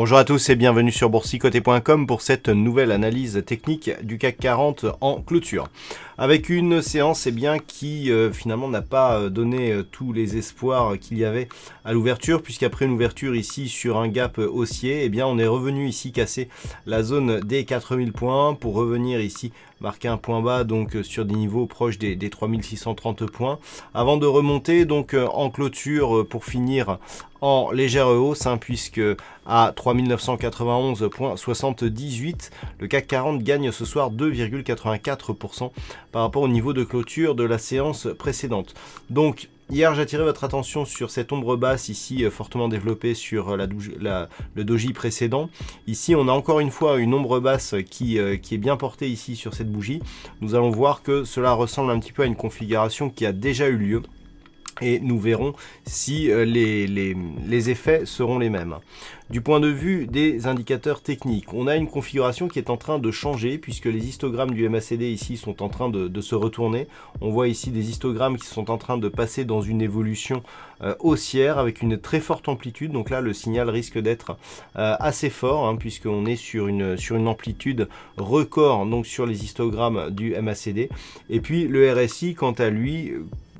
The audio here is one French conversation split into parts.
Bonjour à tous et bienvenue sur boursicoté.com pour cette nouvelle analyse technique du CAC 40 en clôture avec une séance eh bien, qui euh, finalement n'a pas euh, donné euh, tous les espoirs qu'il y avait à l'ouverture, puisqu'après une ouverture ici sur un gap haussier, eh bien, on est revenu ici casser la zone des 4000 points pour revenir ici marquer un point bas donc sur des niveaux proches des, 3630 points avant de remonter donc en clôture pour finir en légère hausse hein, puisque à 3991,78 le CAC 40 gagne ce soir 2,84% par rapport au niveau de clôture de la séance précédente. Donc Hier, j'attirais votre attention sur cette ombre basse ici, euh, fortement développée sur euh, la le doji précédent. Ici, on a encore une fois une ombre basse qui, euh, qui, est bien portée ici sur cette bougie. Nous allons voir que cela ressemble un petit peu à une configuration qui a déjà eu lieu et nous verrons si euh, les, effets seront les mêmes. Du point de vue des indicateurs techniques, on a une configuration qui est en train de changer puisque les histogrammes du MACD ici sont en train de, se retourner. On voit ici des histogrammes qui sont en train de passer dans une évolution euh, haussière avec une très forte amplitude. Donc là, le signal risque d'être euh, assez fort hein, puisqu'on est sur une, sur une amplitude record donc sur les histogrammes du MACD. Et puis le RSI, quant à lui,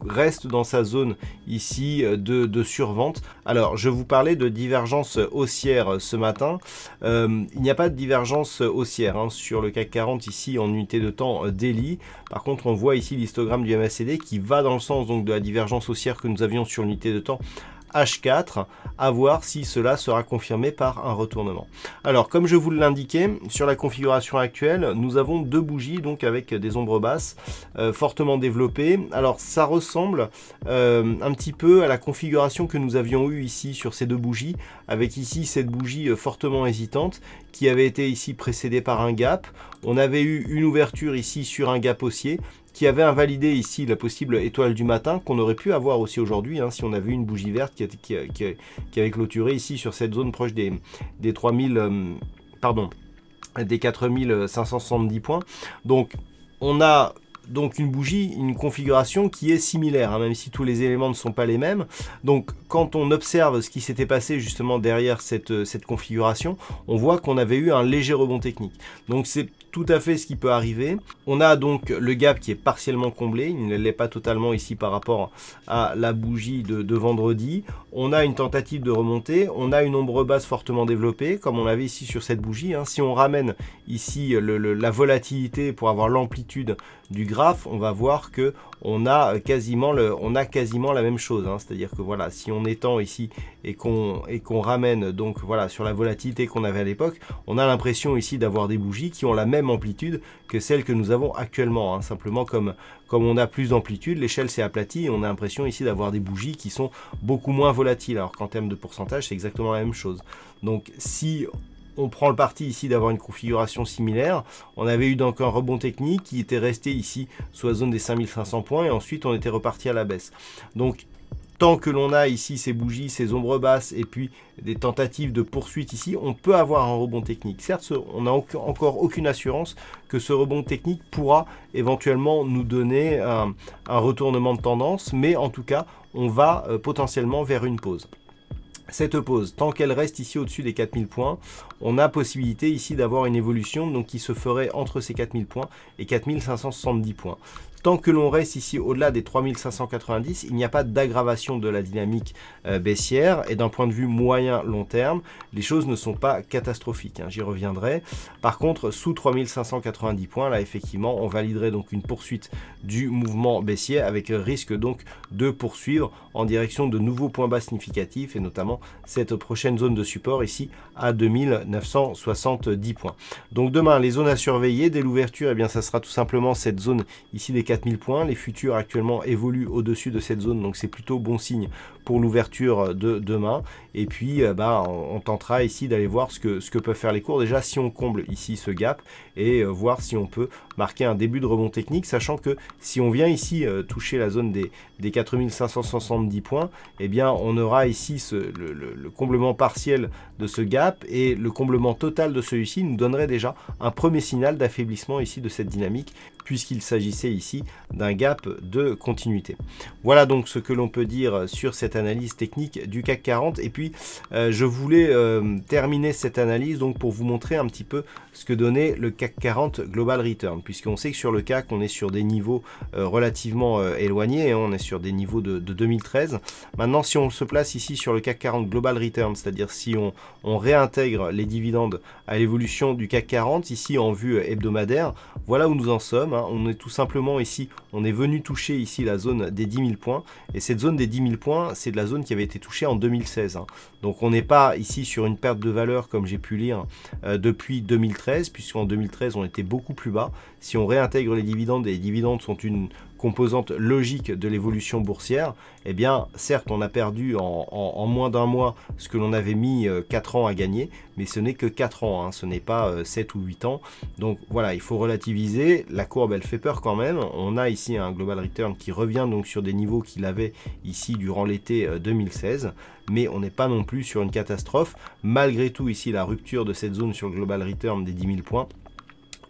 reste dans sa zone ici euh, de, de survente. Alors, je vous parlais de divergence haussière ce matin. Euh, il n'y a pas de divergence haussière hein. sur le CAC 40 ici en unité de temps euh, daily. Par contre, on voit ici l'histogramme du MACD qui va dans le sens donc de la divergence haussière que nous avions sur l'unité de temps H4, à voir si cela sera confirmé par un retournement. Alors comme je vous l'indiquais, sur la configuration actuelle, nous avons deux bougies donc avec des ombres basses euh, fortement développées. Alors ça ressemble euh, un petit peu à la configuration que nous avions eu ici sur ces deux bougies, avec ici cette bougie euh, fortement hésitante qui avait été ici précédée par un gap. On avait eu une ouverture ici sur un gap haussier qui avait invalidé ici la possible étoile du matin qu'on aurait pu avoir aussi aujourd'hui hein, si on avait une bougie verte qui, avait clôturé ici sur cette zone proche des, des 3000, euh, pardon, des 4570 points. Donc on a donc une bougie, une configuration qui est similaire, hein, même si tous les éléments ne sont pas les mêmes. Donc quand on observe ce qui s'était passé justement derrière cette, euh, cette configuration, on voit qu'on avait eu un léger rebond technique. Donc c'est tout à fait ce qui peut arriver. On a donc le gap qui est partiellement comblé, il ne l'est pas totalement ici par rapport à la bougie de, vendredi. On a une tentative de remontée, on a une ombre basse fortement développée, comme on l'avait ici sur cette bougie. Hein. Si on ramène ici la volatilité pour avoir l'amplitude du graphe, on va voir que on a quasiment, on a quasiment la même chose. Hein. C'est-à-dire que voilà, si on étant ici et qu'on et qu'on ramène donc voilà sur la volatilité qu'on avait à l'époque, on a l'impression ici d'avoir des bougies qui ont la même amplitude que celle que nous avons actuellement. Hein. Simplement comme comme on a plus d'amplitude, l'échelle s'est aplatie et on a l'impression ici d'avoir des bougies qui sont beaucoup moins volatiles. Alors qu'en termes de pourcentage, c'est exactement la même chose. Donc si on prend le parti ici d'avoir une configuration similaire. On avait eu donc un rebond technique qui était resté ici sous la zone des 5500 points et ensuite on était reparti à la baisse. Donc tant que l'on a ici ces bougies, ces ombres basses et puis des tentatives de poursuite ici, on peut avoir un rebond technique. Certes, on n'a encore aucune assurance que ce rebond technique pourra éventuellement nous donner un, retournement de tendance, mais en tout cas, on va euh, potentiellement vers une pause cette pause, tant qu'elle reste ici au-dessus des 4000 points, on a possibilité ici d'avoir une évolution donc qui se ferait entre ces 4000 points et 4570 points. Tant que l'on reste ici au-delà des 3590, il n'y a pas d'aggravation de la dynamique euh, baissière et d'un point de vue moyen-long terme, les choses ne sont pas catastrophiques, hein, j'y reviendrai. Par contre, sous 3590 points, là effectivement, on validerait donc une poursuite du mouvement baissier avec risque donc de poursuivre en direction de nouveaux points bas significatifs et notamment cette prochaine zone de support ici à 2970 points. Donc demain, les zones à surveiller dès l'ouverture, et eh bien ça sera tout simplement cette zone ici des 4000 points. Les futurs actuellement évoluent au-dessus de cette zone, donc c'est plutôt bon signe pour l'ouverture de demain. Et puis, euh, bah, on, tentera ici d'aller voir ce que, ce que peuvent faire les cours. Déjà, si on comble ici ce gap et euh, voir si on peut marquer un début de rebond technique, sachant que si on vient ici euh, toucher la zone des, des 4570 points, eh bien, on aura ici le comblement partiel de ce gap et le comblement total de celui-ci nous donnerait déjà un premier signal d'affaiblissement ici de cette dynamique puisqu'il s'agissait ici d'un gap de continuité. Voilà donc ce que l'on peut dire sur cette analyse technique du CAC 40. Et puis, euh, je voulais euh, terminer cette analyse donc pour vous montrer un petit peu ce que donnait le CAC 40 Global Return, puisqu'on sait que sur le CAC, on est sur des niveaux euh, relativement éloignés, hein. on est sur des niveaux de, 2013. Maintenant, si on se place ici sur le CAC 40 Global Return, c'est-à-dire si on réintègre les dividendes à l'évolution du CAC 40, ici en vue hebdomadaire, voilà où nous en sommes. Hein. On est tout simplement ici, on est venu toucher ici la zone des 10 000 points. Et cette zone des 10 000 points, c'est de la zone qui avait été touchée en 2016. Hein. Donc on n'est pas ici sur une perte de valeur comme j'ai pu lire euh, depuis 2013, puisqu'en 2013 on était beaucoup plus bas. Si on réintègre les dividendes, et les dividendes sont une composante logique de l'évolution boursière, eh bien, certes, on a perdu en, moins d'un mois ce que l'on avait mis 4 euh, ans à gagner, mais ce n'est que 4 ans, hein. ce n'est pas 7 euh, ou 8 ans. Donc voilà, il faut relativiser. La courbe, elle fait peur quand même. On a ici un global return qui revient donc sur des niveaux qu'il avait ici durant l'été 2016 euh, mais on n'est pas non plus sur une catastrophe. Malgré tout, ici, la rupture de cette zone sur le global return des 10 000 points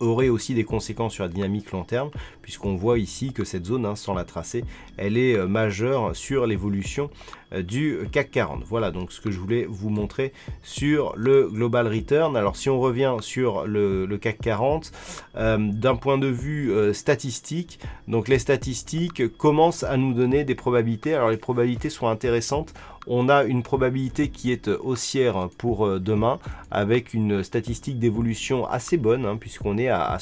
aurait aussi des conséquences sur la dynamique long terme, puisqu'on voit ici que cette zone, hein, sans la tracer, elle est euh, majeure sur l'évolution euh, du CAC 40. Voilà donc ce que je voulais vous montrer sur le global return. Alors si on revient sur le, CAC 40, euh, d'un point de vue statistique, donc les statistiques commencent à nous donner des probabilités. Alors les probabilités sont intéressantes on a une probabilité qui est euh, haussière hein, pour euh, demain avec une statistique d'évolution assez bonne hein, puisqu'on est à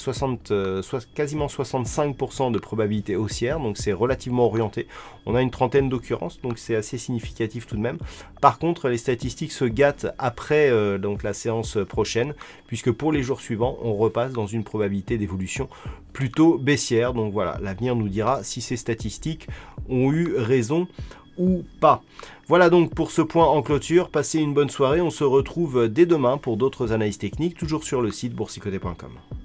euh, quasiment 65% de probabilité haussière donc c'est relativement orienté. On a une trentaine d'occurrences donc c'est assez significatif tout de même. Par contre les statistiques se gâtent après donc la séance prochaine puisque pour les jours suivants on repasse dans une probabilité d'évolution plutôt baissière donc voilà l'avenir nous dira si ces statistiques ont eu raison ou pas. Voilà donc pour ce point en clôture. Passez une bonne soirée. On se retrouve dès demain pour d'autres analyses techniques, toujours sur le site boursicoté.com.